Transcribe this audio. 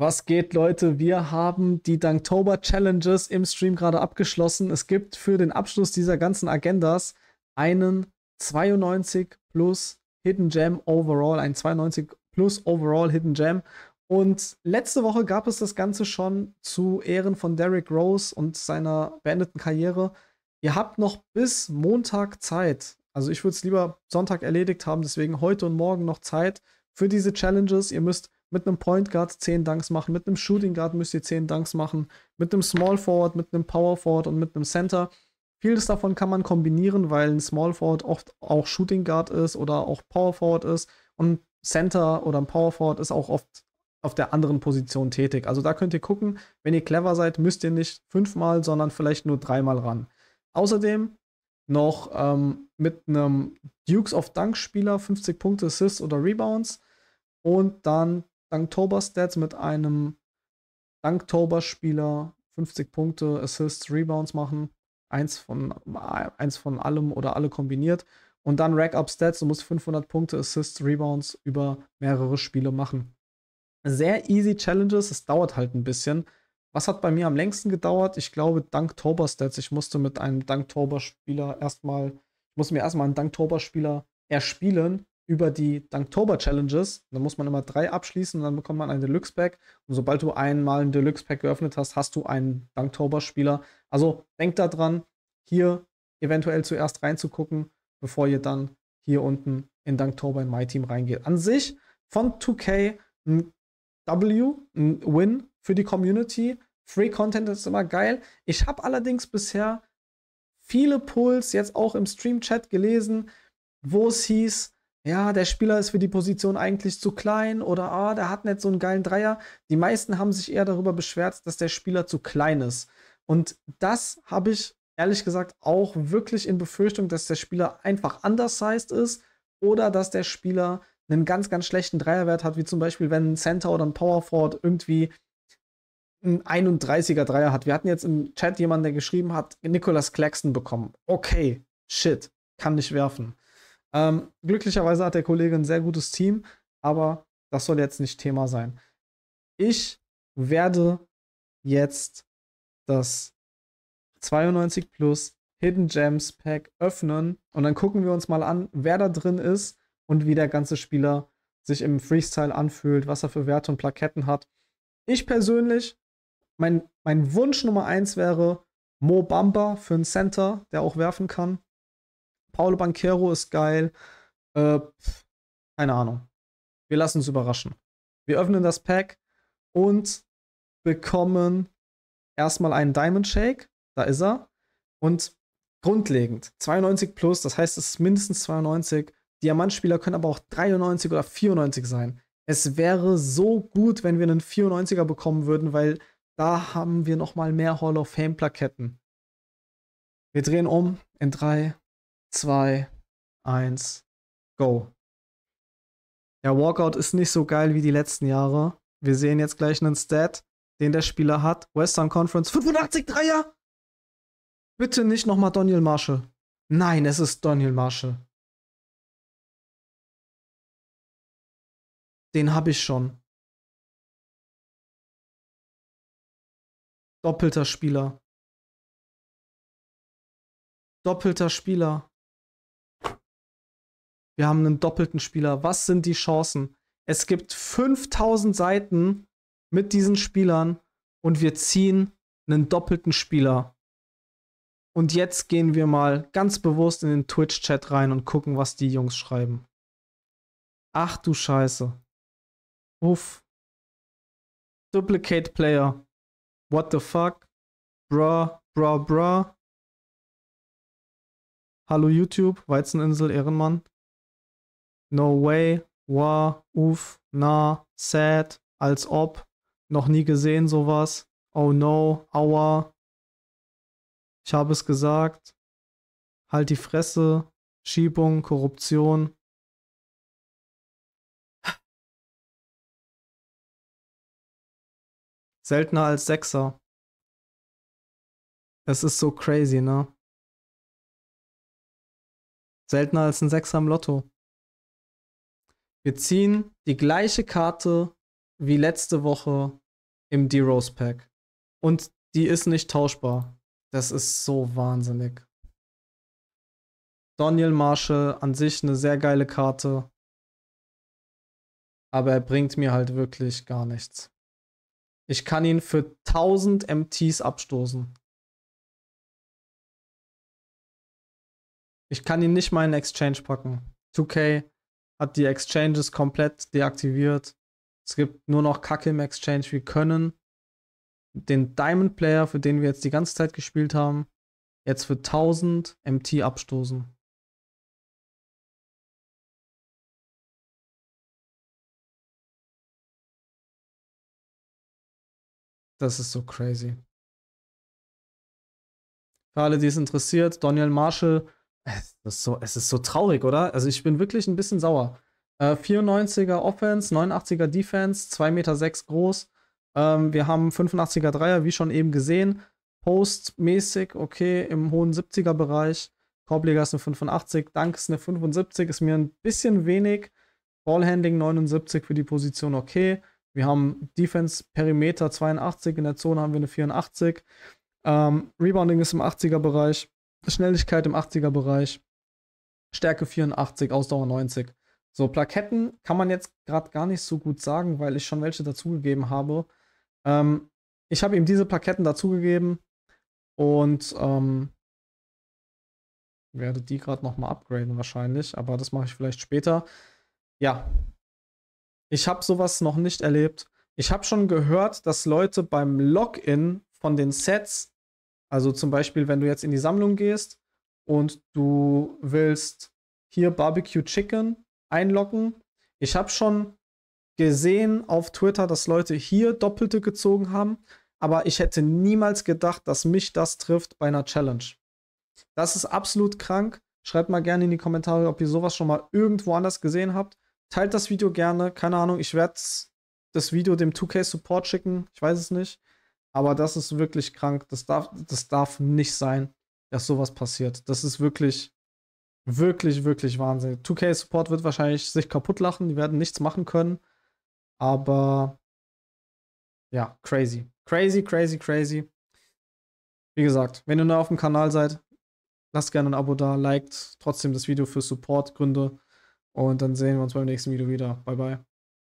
Was geht, Leute? Wir haben die Danktober Challenges im Stream gerade abgeschlossen. Es gibt für den Abschluss dieser ganzen Agendas einen 92 plus Hidden Gem Overall, ein 92 plus Overall Hidden Gem. Und letzte Woche gab es das Ganze schon zu Ehren von Derrick Rose und seiner beendeten Karriere. Ihr habt noch bis Montag Zeit. Also ich würde es lieber Sonntag erledigt haben, deswegen heute und morgen noch Zeit für diese Challenges. Ihr müsst mit einem Point Guard 10 Dunks machen, mit einem Shooting Guard müsst ihr 10 Dunks machen, mit einem Small Forward, mit einem Power Forward und mit einem Center. Vieles davon kann man kombinieren, weil ein Small Forward oft auch Shooting Guard ist oder auch Power Forward ist und Center oder ein Power Forward ist auch oft auf der anderen Position tätig. Also da könnt ihr gucken, wenn ihr clever seid, müsst ihr nicht fünfmal, sondern vielleicht nur dreimal ran. Außerdem noch ähm, mit einem Dukes of Dunk Spieler 50 Punkte Assists oder Rebounds und dann Danktober-Stats mit einem Danktober-Spieler 50 Punkte, Assists, Rebounds machen. Eins von, eins von allem oder alle kombiniert. Und dann Rack-Up-Stats. Du musst 500 Punkte, Assists, Rebounds über mehrere Spiele machen. Sehr easy Challenges. Es dauert halt ein bisschen. Was hat bei mir am längsten gedauert? Ich glaube, Danktober-Stats. Ich musste mit einem Danktober-Spieler erstmal, ich musste mir erstmal einen Danktober-Spieler erspielen über die Danktober-Challenges. Da muss man immer drei abschließen und dann bekommt man ein Deluxe-Pack. Und sobald du einmal ein Deluxe-Pack geöffnet hast, hast du einen Danktober-Spieler. Also denkt daran, hier eventuell zuerst reinzugucken, bevor ihr dann hier unten in Danktober in My Team reingeht. An sich von 2K ein W, ein Win für die Community. Free Content ist immer geil. Ich habe allerdings bisher viele Pulls jetzt auch im Stream-Chat gelesen, wo es hieß, ja, der Spieler ist für die Position eigentlich zu klein oder ah, der hat nicht so einen geilen Dreier. Die meisten haben sich eher darüber beschwert, dass der Spieler zu klein ist. Und das habe ich ehrlich gesagt auch wirklich in Befürchtung, dass der Spieler einfach undersized ist oder dass der Spieler einen ganz, ganz schlechten Dreierwert hat, wie zum Beispiel, wenn ein Center oder ein Power Forward irgendwie ein 31er Dreier hat. Wir hatten jetzt im Chat jemanden, der geschrieben hat, Nicholas Claxton bekommen. Okay, shit, kann nicht werfen. Ähm, glücklicherweise hat der Kollege ein sehr gutes Team, aber das soll jetzt nicht Thema sein. Ich werde jetzt das 92 Plus Hidden Gems Pack öffnen und dann gucken wir uns mal an, wer da drin ist und wie der ganze Spieler sich im Freestyle anfühlt, was er für Werte und Plaketten hat. Ich persönlich, mein, mein Wunsch Nummer 1 wäre Mo Bamba für einen Center, der auch werfen kann. Paolo Banquero ist geil. Äh, keine Ahnung. Wir lassen uns überraschen. Wir öffnen das Pack und bekommen erstmal einen Diamond Shake. Da ist er. Und grundlegend 92 plus, das heißt, es ist mindestens 92. Diamantspieler können aber auch 93 oder 94 sein. Es wäre so gut, wenn wir einen 94er bekommen würden, weil da haben wir nochmal mehr Hall of Fame Plaketten. Wir drehen um in 3, 2, 1, go. Der Walkout ist nicht so geil wie die letzten Jahre. Wir sehen jetzt gleich einen Stat, den der Spieler hat. Western Conference 85 Dreier. Bitte nicht nochmal Daniel Marshall. Nein, es ist Daniel Marshall. Den habe ich schon. Doppelter Spieler. Doppelter Spieler. Wir haben einen doppelten Spieler. Was sind die Chancen? Es gibt 5000 Seiten mit diesen Spielern und wir ziehen einen doppelten Spieler. Und jetzt gehen wir mal ganz bewusst in den Twitch-Chat rein und gucken, was die Jungs schreiben. Ach du Scheiße. Uff. Duplicate Player. What the fuck? Bra, bra, bra. Hallo YouTube, Weizeninsel, Ehrenmann. No way, wa, uff, na, sad, als ob, noch nie gesehen sowas, oh no, aua, ich habe es gesagt, halt die Fresse, Schiebung, Korruption. Seltener als Sechser. Es ist so crazy, ne? Seltener als ein Sechser im Lotto. Wir ziehen die gleiche Karte wie letzte Woche im D-Rose Pack. Und die ist nicht tauschbar. Das ist so wahnsinnig. Daniel Marshall an sich eine sehr geile Karte. Aber er bringt mir halt wirklich gar nichts. Ich kann ihn für 1000 MTs abstoßen. Ich kann ihn nicht mal in Exchange packen. 2K hat die Exchanges komplett deaktiviert. Es gibt nur noch Kacke im Exchange. Wir können den Diamond Player, für den wir jetzt die ganze Zeit gespielt haben, jetzt für 1000 MT abstoßen. Das ist so crazy. Für alle, die es interessiert, Daniel Marshall es ist so, es ist so traurig, oder? Also ich bin wirklich ein bisschen sauer. Äh, 94er Offense, 89er Defense, 2,6 Meter groß. Ähm, wir haben 85er Dreier, wie schon eben gesehen. Postmäßig, okay, im hohen 70er Bereich. Korbleger ist eine 85, Dank ist eine 75, ist mir ein bisschen wenig. Ballhandling 79 für die Position okay. Wir haben Defense Perimeter 82, in der Zone haben wir eine 84. Ähm, Rebounding ist im 80er Bereich. Schnelligkeit im 80er-Bereich, Stärke 84, Ausdauer 90. So, Plaketten kann man jetzt gerade gar nicht so gut sagen, weil ich schon welche dazugegeben habe. Ähm, ich habe ihm diese Plaketten dazugegeben und ähm, werde die gerade nochmal upgraden wahrscheinlich, aber das mache ich vielleicht später. Ja, ich habe sowas noch nicht erlebt. Ich habe schon gehört, dass Leute beim Login von den Sets also zum Beispiel, wenn du jetzt in die Sammlung gehst und du willst hier Barbecue Chicken einloggen. Ich habe schon gesehen auf Twitter, dass Leute hier Doppelte gezogen haben, aber ich hätte niemals gedacht, dass mich das trifft bei einer Challenge. Das ist absolut krank. Schreibt mal gerne in die Kommentare, ob ihr sowas schon mal irgendwo anders gesehen habt. Teilt das Video gerne. Keine Ahnung, ich werde das Video dem 2K Support schicken. Ich weiß es nicht. Aber das ist wirklich krank. Das darf, das darf nicht sein, dass sowas passiert. Das ist wirklich, wirklich, wirklich Wahnsinn. 2K Support wird wahrscheinlich sich kaputt lachen. Die werden nichts machen können. Aber ja, crazy. Crazy, crazy, crazy. Wie gesagt, wenn ihr neu auf dem Kanal seid, lasst gerne ein Abo da, liked trotzdem das Video für Supportgründe und dann sehen wir uns beim nächsten Video wieder. Bye, bye.